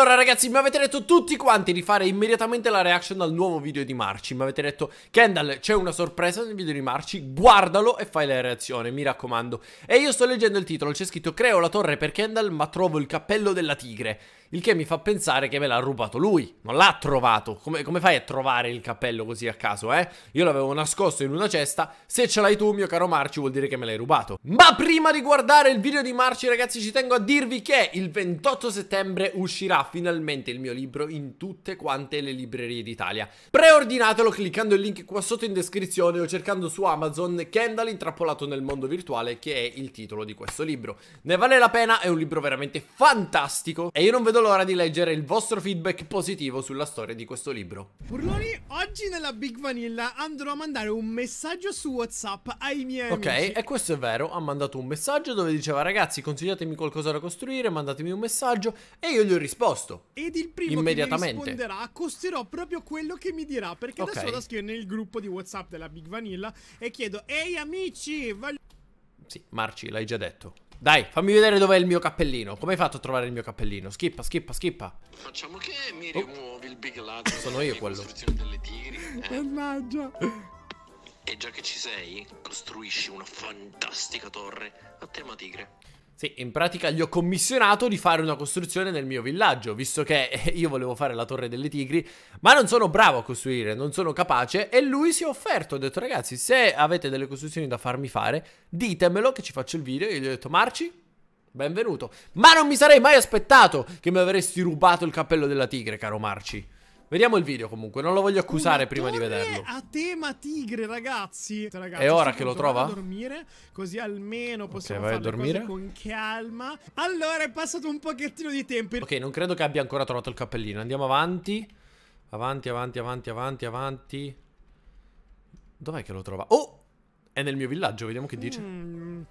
Allora ragazzi mi avete detto tutti quanti di fare immediatamente la reaction al nuovo video di Marci Mi avete detto Kendall c'è una sorpresa nel video di Marci Guardalo e fai la reazione mi raccomando E io sto leggendo il titolo c'è scritto Creo la torre per Kendall ma trovo il cappello della tigre il che mi fa pensare che me l'ha rubato lui, non l'ha trovato. Come, come, fai a trovare il cappello così a caso, eh? Io l'avevo nascosto in una cesta, se ce l'hai tu, mio caro Marci, vuol dire che me l'hai rubato. Ma prima di guardare il video di Marci, ragazzi, ci tengo a dirvi che il 28 settembre uscirà finalmente il mio libro in tutte quante le librerie d'Italia. Preordinatelo cliccando il link qua sotto in descrizione o cercando su Amazon Kendall intrappolato nel mondo virtuale, che è il titolo di questo libro. Ne vale la pena, è un libro veramente fantastico e io non vedo vedo l'ora di leggere il vostro feedback positivo sulla storia di questo libro. Burloni, oggi nella Big Vanilla andrò a mandare un messaggio su WhatsApp ai miei ok, amici. e questo è vero, ha mandato un messaggio dove diceva ragazzi consigliatemi qualcosa da costruire, mandatemi un messaggio e io gli ho risposto. Ed il primo che mi risponderà costerò proprio quello che mi dirà perché okay. da sola scrivo nel gruppo di WhatsApp della Big Vanilla e chiedo ehi amici, voglio... Sì, Marci, l'hai già detto. Dai, fammi vedere dov'è il mio cappellino. Come hai fatto a trovare il mio cappellino? Skippa, skippa, skippa. Facciamo che mi oh. rimuovi oh. il Big Lazio. Sono io quello. Delle tigri, eh? Mannaggia. E già che ci sei, costruisci una fantastica torre a tema tigre. Sì, in pratica gli ho commissionato di fare una costruzione nel mio villaggio, visto che io volevo fare la torre delle tigri, ma non sono bravo a costruire, non sono capace, e lui si è offerto, ha detto ragazzi, se avete delle costruzioni da farmi fare, ditemelo che ci faccio il video, e gli ho detto Marci, benvenuto. Ma non mi sarei mai aspettato che mi avresti rubato il cappello della tigre, caro Marci. Vediamo il video comunque, non lo voglio accusare prima di vederlo. A tema tigre, ragazzi. Cioè, ragazzi È ora che lo trova? Dormire, così almeno possiamo okay, dormire con calma. Allora, è passato un pochettino di tempo. Ok, non credo che abbia ancora trovato il cappellino. Andiamo avanti. Avanti, avanti, avanti, avanti, avanti. Dov'è che lo trova? Oh! È nel mio villaggio, vediamo che dice. Mm.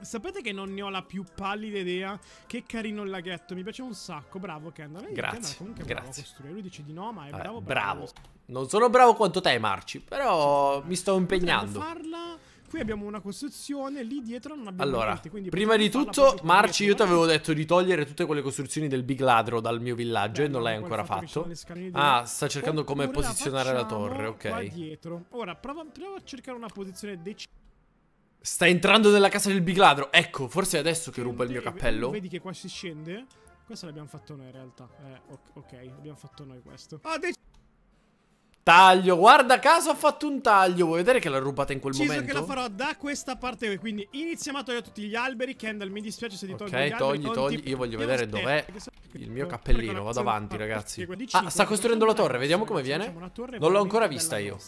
Sapete che non ne ho la più pallida idea. Che carino il laghetto, mi piace un sacco. Bravo, Kendall. grazie. Kendall comunque grazie. bravo a costruire. Lui dice di no, ma è Vabbè, eh, bravo. Bravo. Non sono bravo quanto te, Marci, però mi sto impegnando. farla. Qui abbiamo una costruzione, lì dietro non abbiamo allora, niente. Allora, prima di tutto, Marci, io ti avevo detto di togliere tutte quelle costruzioni del Big Ladro dal mio villaggio Beh, e non l'hai ancora fatto. Ah, sta cercando Oppure come posizionare la, la torre, ok. Qua dietro. Ora, prova, prova a cercare una posizione decisiva. Sta entrando nella casa del bigladro. Ecco, forse è adesso che eh, ruba il mio cappello. Vedi che qua si scende? Questo l'abbiamo fatto noi in realtà. Eh, ok, abbiamo fatto noi questo. taglio, guarda caso ha fatto un taglio. Vuoi vedere che l'ha rubata in quel Ciso momento? Deciso che la farò da questa parte. Quindi iniziamo a togliere tutti gli alberi. Kendall, mi dispiace se ti tolgo Ok, togli, alberi, togli. Ti... Io voglio vedere dov'è il mio cappellino. Vado avanti, ragazzi. Ah, sta costruendo la torre. Vediamo come viene. Non l'ho ancora vista io.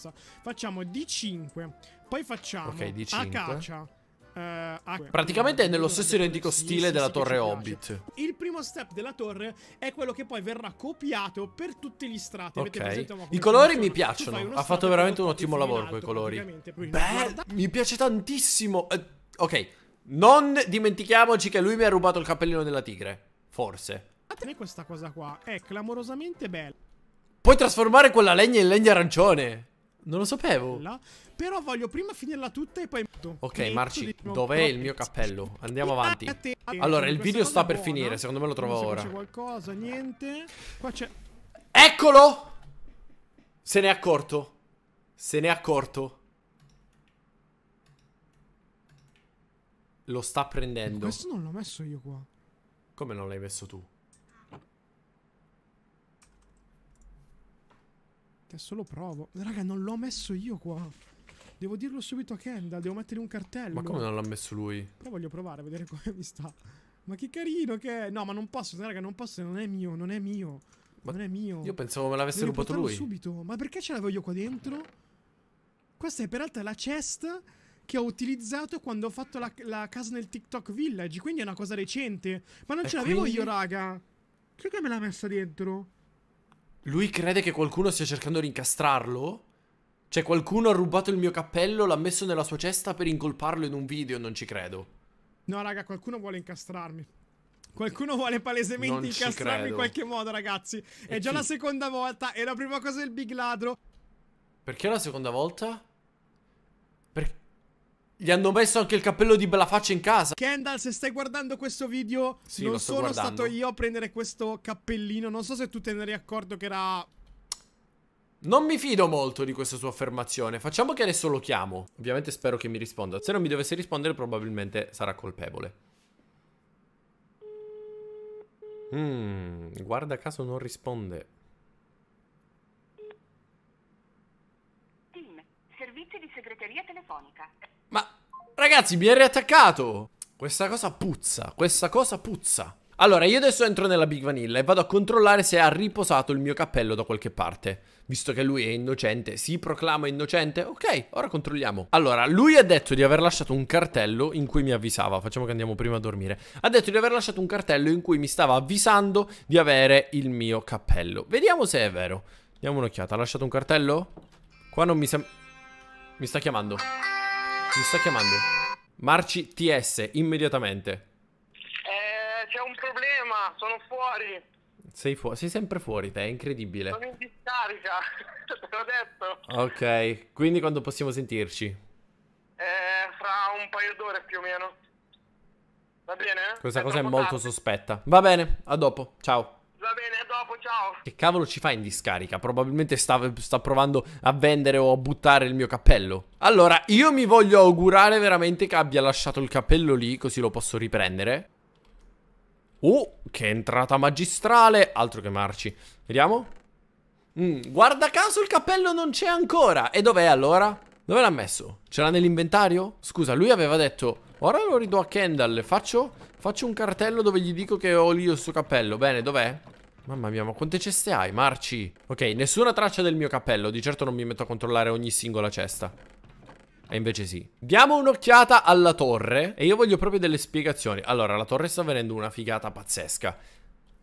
Facciamo D5. Poi facciamo okay, di a caccia. Eh, Praticamente è nello stesso identico stile sì, della sì, torre Hobbit. Il primo step della torre è quello che poi verrà copiato per tutti gli strati. Ok, I colori mi piacciono. Ha fatto veramente un ottimo lavoro quei colori. Beh, mi piace tantissimo. Eh, ok, non dimentichiamoci che lui mi ha rubato il cappellino della tigre. Forse. A te questa cosa qua è clamorosamente bella. Puoi trasformare quella legna in legna arancione. Non lo sapevo. Però voglio prima finirla tutta e poi... Ok, Marci, dov'è il mio cappello? Andiamo ah, avanti. Allora, il video sta per finire, secondo me lo trovo ora. C'è qualcosa, niente. Qua c'è... Eccolo! Se n'è accorto. Se n'è accorto. Lo sta prendendo. Questo non l'ho messo io qua. Come non l'hai messo tu? niente, solo provo. Raga, non l'ho messo io qua. Devo dirlo subito a Kendall, devo mettere un cartello. Ma come non l'ha messo lui? Però voglio provare a vedere come mi sta. Ma che carino che è. No, ma non posso, raga, non posso, non è mio, non è mio. Ma non è mio. Io pensavo me l'avesse rubato lui. subito. Ma perché ce l'avevo io qua dentro? Questa è peraltro la chest che ho utilizzato quando ho fatto la, la casa nel TikTok Village, quindi è una cosa recente. Ma non e ce l'avevo quindi... io, raga. Chi è che me l'ha messa dentro? Lui crede che qualcuno stia cercando di incastrarlo? Cioè qualcuno ha rubato il mio cappello, l'ha messo nella sua cesta per incolparlo in un video, non ci credo. No raga, qualcuno vuole incastrarmi. Qualcuno vuole palesemente non incastrarmi in qualche modo ragazzi. È e già chi? la seconda volta, è la prima cosa del big ladro. Perché la seconda volta? Gli hanno messo anche il cappello di bella faccia in casa. Kendall, se stai guardando questo video, sì, non sono guardando. stato io a prendere questo cappellino. Non so se tu te ne eri accorto che era non mi fido molto di questa sua affermazione. Facciamo che adesso lo chiamo. Ovviamente spero che mi risponda. Se non mi dovesse rispondere, probabilmente sarà colpevole. Mm, guarda caso non risponde. servizi di segreteria telefonica. Ma ragazzi, mi è riattaccato! Questa cosa puzza, questa cosa puzza. Allora, io adesso entro nella Big Vanilla e vado a controllare se ha riposato il mio cappello da qualche parte. Visto che lui è innocente, si proclama innocente. Ok, ora controlliamo. Allora, lui ha detto di aver lasciato un cartello in cui mi avvisava. Facciamo che andiamo prima a dormire. Ha detto di aver lasciato un cartello in cui mi stava avvisando di avere il mio cappello. Vediamo se è vero. Diamo un'occhiata. Ha lasciato un cartello? Qua non mi sembra... Mi sta chiamando. Mi sta chiamando. Marci TS, immediatamente. Eh, c'è un problema, sono fuori. Sei, fuori, sei sempre fuori te, è incredibile. Sono in discarica, te l'ho detto. Ok, quindi quando possiamo sentirci? Eh, fra un paio d'ore più o meno. Va bene? Questa è cosa è molto tardi. sospetta. Va bene, a dopo, ciao. Va bene, a dopo, ciao. Che cavolo ci fa in discarica? Probabilmente sta, sta, provando a vendere o a buttare il mio cappello. Allora, io mi voglio augurare veramente che abbia lasciato il cappello lì, così lo posso riprendere. Oh, che entrata magistrale. Altro che marci. Vediamo. Mm, guarda caso il cappello non c'è ancora. E dov'è allora? Dove l'ha messo? Ce l'ha nell'inventario? Scusa, lui aveva detto... Ora lo ridò a Kendall. Faccio, faccio un cartello dove gli dico che ho lì il suo cappello. Bene, dov'è? Mamma mia, ma quante ceste hai, Marci? Ok, nessuna traccia del mio cappello. Di certo non mi metto a controllare ogni singola cesta. E invece sì. Diamo un'occhiata alla torre. E io voglio proprio delle spiegazioni. Allora, la torre sta venendo una figata pazzesca.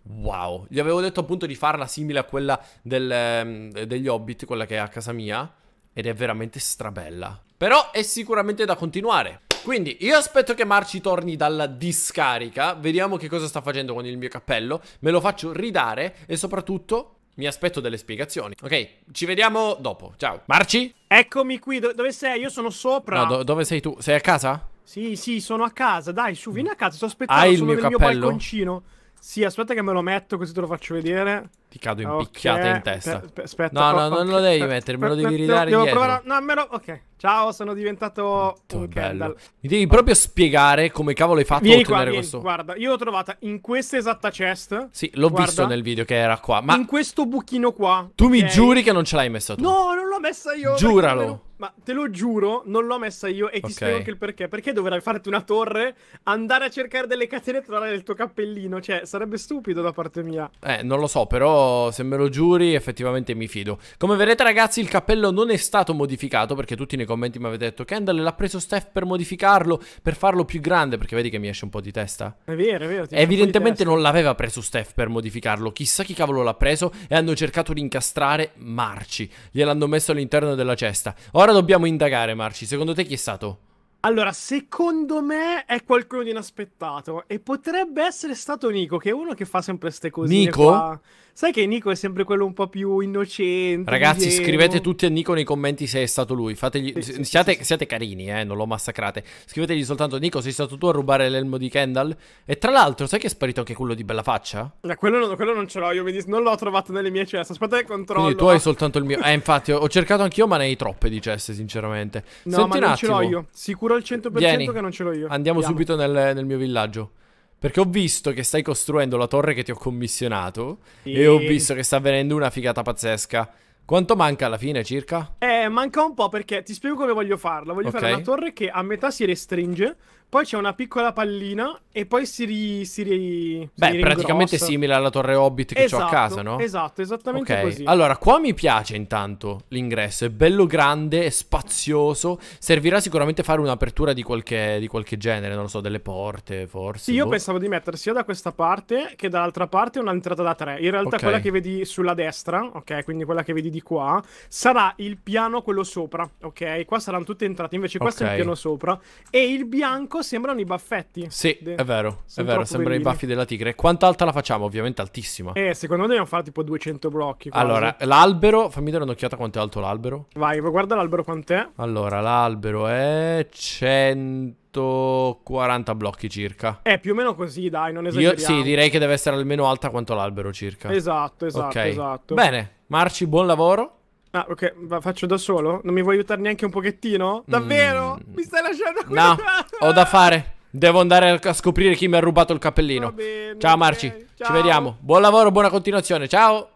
Wow. Gli avevo detto appunto di farla simile a quella del, ehm, degli Hobbit, quella che è a casa mia. Ed è veramente strabella. Però è sicuramente da continuare. Quindi io aspetto che Marci torni dalla discarica, vediamo che cosa sta facendo con il mio cappello, me lo faccio ridare e soprattutto mi aspetto delle spiegazioni. Ok, ci vediamo dopo. Ciao. Marci? Eccomi qui, Do dove sei? Io sono sopra. No, do dove sei tu? Sei a casa? Sì, sì, sono a casa. Dai, su, vieni a casa, sto aspettando Hai il mio, mio balconcino. Sì, aspetta che me lo metto così te lo faccio vedere. Ti cado in okay. in testa. Pe- aspetta, no, no, oh, non lo devi mettere, me lo devi ridare devo indietro. Provare... No, me Ok, ciao, sono diventato Tutto un bello. Mi devi proprio spiegare come cavolo hai fatto vieni a ottenere qua, questo. Vieni, guarda, io l'ho trovata in questa esatta chest. Sì, l'ho guarda. visto nel video che era qua, ma... In questo buchino qua. Tu okay. mi giuri che non ce l'hai messa tu? No, non l'ho messa io. Giuralo. Ma te lo giuro, non l'ho messa io e ti okay. spiego anche il perché. Perché dovrai farti una torre, andare a cercare delle catene e trovare il tuo cappellino? Cioè, sarebbe stupido da parte mia. Eh, non lo so, però se me lo giuri effettivamente mi fido. Come vedete ragazzi il cappello non è stato modificato perché tutti nei commenti mi avete detto Kendall l'ha preso Steph per modificarlo, per farlo più grande perché vedi che mi esce un po' di testa. È vero, è vero. Evidentemente non l'aveva preso Steph per modificarlo, chissà chi cavolo l'ha preso e hanno cercato di incastrare Marci, gliel'hanno messo all'interno della cesta. Ora dobbiamo indagare Marci, secondo te chi è stato? Allora, secondo me è qualcuno di inaspettato. E potrebbe essere stato Nico, che è uno che fa sempre queste cose. Nico? Qua. Sai che Nico è sempre quello un po' più innocente. Ragazzi, vievo. scrivete tutti a Nico nei commenti se è stato lui. Fategli... Sì, sì, siate, sì. siate, carini, eh, non lo massacrate. Scrivetegli soltanto, Nico, sei stato tu a rubare l'elmo di Kendall? E tra l'altro, sai che è sparito anche quello di Bella Faccia? Eh, no, quello, non, quello non ce l'ho, io mi dis- non l'ho trovato nelle mie ceste. Aspetta che controllo. Quindi tu hai soltanto il mio... Eh, infatti, ho cercato anch'io, ma ne hai troppe di ceste, sinceramente. No, Senti ma non ce l'ho io. Sicuramente sicuro al 100% Vieni, che non ce l'ho io. Andiamo, andiamo. subito nel, nel mio villaggio. Perché ho visto che stai costruendo la torre che ti ho commissionato sì. e ho visto che sta venendo una figata pazzesca. Quanto manca alla fine circa? Eh, manca un po' perché ti spiego come voglio farla. Voglio okay. fare una torre che a metà si restringe poi c'è una piccola pallina e poi si ri... Si ri Beh, si praticamente simile alla torre Hobbit che esatto, ho a casa, no? Esatto, esattamente okay. così. Allora, qua mi piace intanto l'ingresso. È bello grande, è spazioso. Servirà sicuramente fare un'apertura di qualche, di qualche genere, non lo so, delle porte, forse. Sì, boh. io pensavo di mettere sia da questa parte che dall'altra parte un'entrata da tre. In realtà okay. quella che vedi sulla destra, ok? Quindi quella che vedi di qua, sarà il piano quello sopra, ok? Qua saranno tutte entrate, invece questo è il piano sopra. E il bianco becco sembrano i baffetti. Sì, De... è vero, è vero, sembrano i baffi della tigre. Quanto alta la facciamo? Ovviamente altissima. Eh, secondo me dobbiamo fare tipo 200 blocchi. Quasi. Allora, l'albero, fammi dare un'occhiata quanto è alto l'albero. Vai, guarda l'albero quant'è. Allora, l'albero è 100... 40 blocchi circa. È più o meno così, dai, non esageriamo. Io sì, direi che deve essere almeno alta quanto l'albero circa. Esatto, esatto, okay. esatto. Bene, Marci, buon lavoro. Ah, ok, Va, faccio da solo? Non mi vuoi aiutare neanche un pochettino? Davvero? Mm. Mi stai lasciando qui? No, ho da fare. Devo andare a scoprire chi mi ha rubato il cappellino. Bene, ciao Marci, okay. ciao. ci vediamo. Buon lavoro, buona continuazione, ciao.